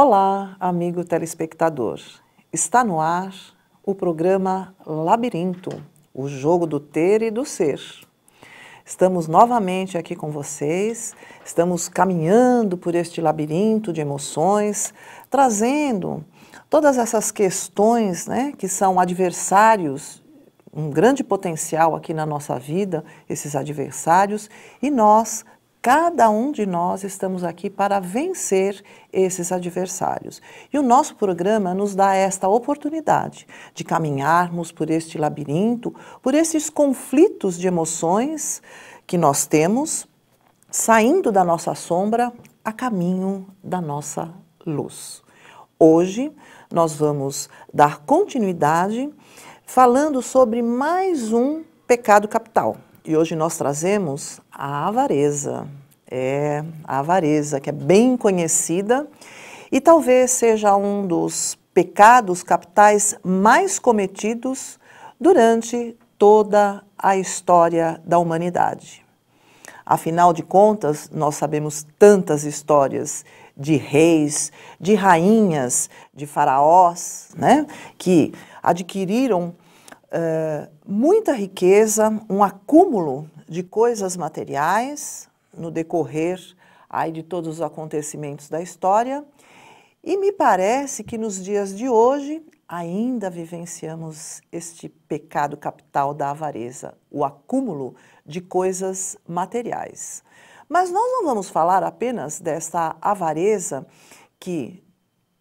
Olá, amigo telespectador. Está no ar o programa Labirinto, o jogo do ter e do ser. Estamos novamente aqui com vocês, estamos caminhando por este labirinto de emoções, trazendo todas essas questões né, que são adversários, um grande potencial aqui na nossa vida, esses adversários, e nós Cada um de nós estamos aqui para vencer esses adversários. E o nosso programa nos dá esta oportunidade de caminharmos por este labirinto, por esses conflitos de emoções que nós temos, saindo da nossa sombra a caminho da nossa luz. Hoje nós vamos dar continuidade falando sobre mais um pecado capital e hoje nós trazemos a avareza. É a avareza, que é bem conhecida e talvez seja um dos pecados capitais mais cometidos durante toda a história da humanidade. Afinal de contas, nós sabemos tantas histórias de reis, de rainhas, de faraós, né, que adquiriram muita riqueza, um acúmulo de coisas materiais no decorrer aí, de todos os acontecimentos da história. E me parece que nos dias de hoje ainda vivenciamos este pecado capital da avareza, o acúmulo de coisas materiais. Mas nós não vamos falar apenas desta avareza que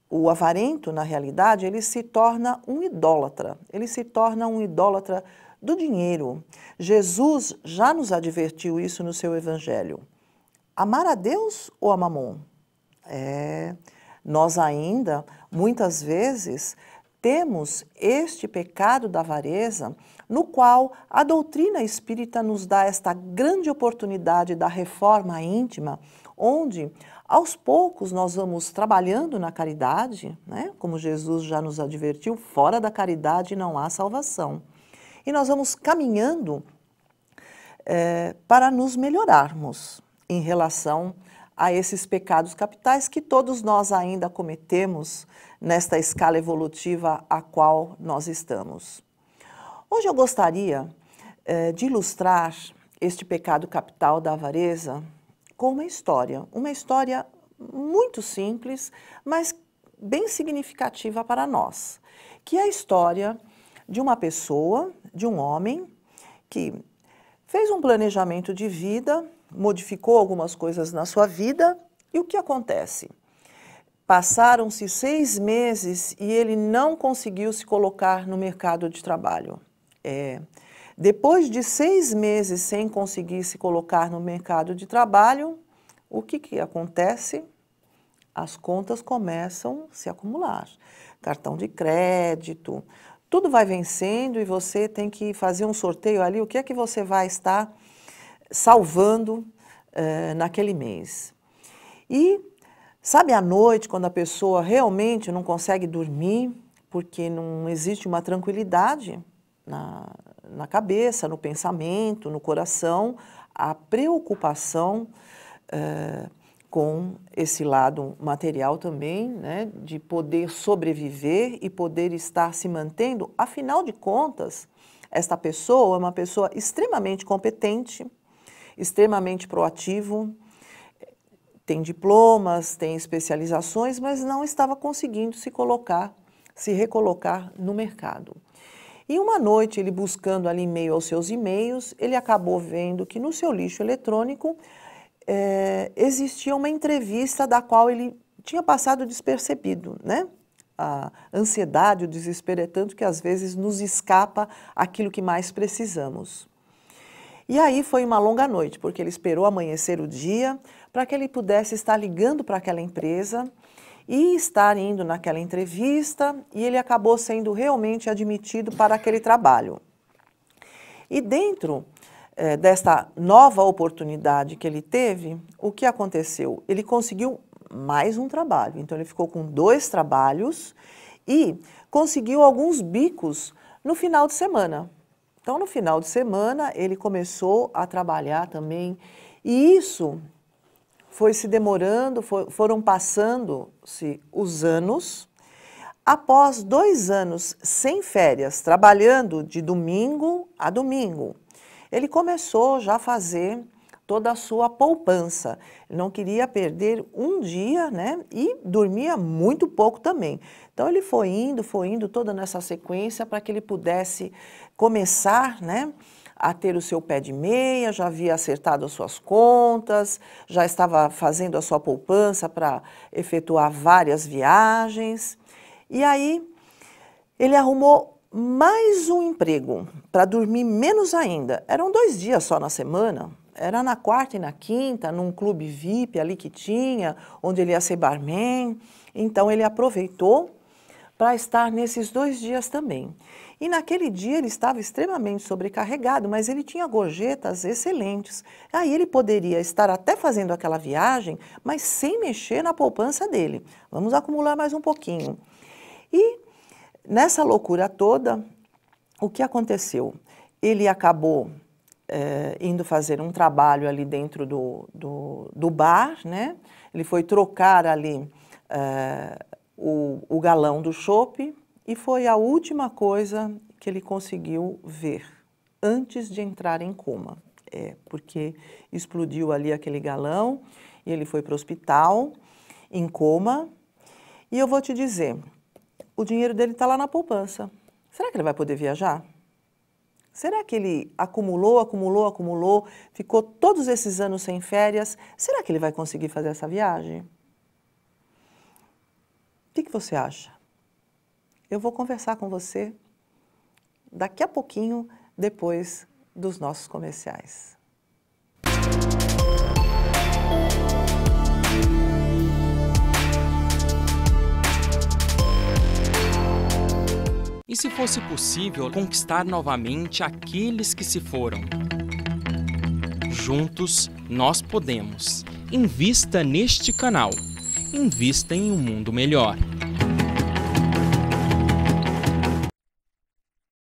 o avarento, na realidade, ele se torna um idólatra, ele se torna um idólatra do dinheiro. Jesus já nos advertiu isso no seu evangelho. Amar a Deus ou a mamon? É, nós ainda, muitas vezes, temos este pecado da avareza, no qual a doutrina espírita nos dá esta grande oportunidade da reforma íntima, onde aos poucos, nós vamos trabalhando na caridade, né? como Jesus já nos advertiu: fora da caridade não há salvação. E nós vamos caminhando é, para nos melhorarmos em relação a esses pecados capitais que todos nós ainda cometemos nesta escala evolutiva a qual nós estamos. Hoje eu gostaria eh, de ilustrar este pecado capital da avareza com uma história, uma história muito simples, mas bem significativa para nós, que é a história de uma pessoa, de um homem que fez um planejamento de vida, modificou algumas coisas na sua vida e o que acontece? Passaram-se seis meses e ele não conseguiu se colocar no mercado de trabalho. É, depois de seis meses sem conseguir se colocar no mercado de trabalho, o que, que acontece? As contas começam a se acumular. Cartão de crédito, tudo vai vencendo e você tem que fazer um sorteio ali. O que é que você vai estar salvando uh, naquele mês? E sabe à noite, quando a pessoa realmente não consegue dormir, porque não existe uma tranquilidade na, na cabeça, no pensamento, no coração, a preocupação eh, com esse lado material também, né, de poder sobreviver e poder estar se mantendo. Afinal de contas, esta pessoa é uma pessoa extremamente competente, extremamente proativo, tem diplomas, tem especializações, mas não estava conseguindo se colocar, se recolocar no mercado. E uma noite, ele buscando ali meio aos seus e-mails, ele acabou vendo que no seu lixo eletrônico é, existia uma entrevista da qual ele tinha passado despercebido, né? A ansiedade, o desespero é tanto que às vezes nos escapa aquilo que mais precisamos. E aí foi uma longa noite, porque ele esperou amanhecer o dia para que ele pudesse estar ligando para aquela empresa e estar indo naquela entrevista, e ele acabou sendo realmente admitido para aquele trabalho. E dentro eh, desta nova oportunidade que ele teve, o que aconteceu? Ele conseguiu mais um trabalho, então ele ficou com dois trabalhos e conseguiu alguns bicos no final de semana. Então, no final de semana, ele começou a trabalhar também, e isso foi se demorando, for, foram passando-se os anos. Após dois anos sem férias, trabalhando de domingo a domingo, ele começou já a fazer toda a sua poupança. não queria perder um dia, né? E dormia muito pouco também. Então ele foi indo, foi indo toda nessa sequência para que ele pudesse começar, né? a ter o seu pé de meia, já havia acertado as suas contas, já estava fazendo a sua poupança para efetuar várias viagens. E aí ele arrumou mais um emprego para dormir menos ainda. Eram dois dias só na semana. Era na quarta e na quinta, num clube VIP ali que tinha, onde ele ia ser barman. Então ele aproveitou para estar nesses dois dias também. E naquele dia ele estava extremamente sobrecarregado, mas ele tinha gorjetas excelentes. Aí ele poderia estar até fazendo aquela viagem, mas sem mexer na poupança dele. Vamos acumular mais um pouquinho. E nessa loucura toda, o que aconteceu? Ele acabou é, indo fazer um trabalho ali dentro do, do, do, bar, né? Ele foi trocar ali é, o, o galão do chope e foi a última coisa que ele conseguiu ver antes de entrar em coma. É, porque explodiu ali aquele galão e ele foi para o hospital em coma. E eu vou te dizer, o dinheiro dele está lá na poupança. Será que ele vai poder viajar? Será que ele acumulou, acumulou, acumulou, ficou todos esses anos sem férias? Será que ele vai conseguir fazer essa viagem? que, que você acha? Eu vou conversar com você daqui a pouquinho, depois dos nossos comerciais. E se fosse possível conquistar novamente aqueles que se foram? Juntos nós podemos. Invista neste canal invista em um mundo melhor.